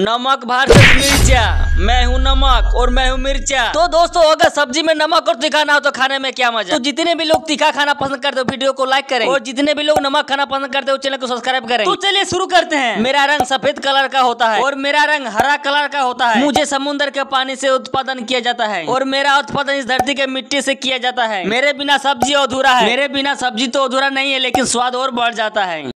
नमक भारत मिर्चा मैं हूँ नमक और मैं हूँ मिर्चा तो दोस्तों अगर सब्जी में नमक और तीखा ना हो तो खाने में क्या मजा तो जितने भी लोग तीखा खाना पसंद करते हो वीडियो को लाइक करें और जितने भी लोग नमक खाना पसंद करते हो चैनल को सब्सक्राइब करें तो चलिए शुरू करते हैं मेरा रंग सफेद कलर का होता है और मेरा रंग हरा कलर का होता है मुझे समुन्द्र के पानी से उत्पादन किया जाता है और मेरा उत्पादन इस धरती के मिट्टी से किया जाता है मेरे बिना सब्जी अधूरा है मेरे बिना सब्जी तो अधूरा नहीं है लेकिन स्वाद और बढ़ जाता है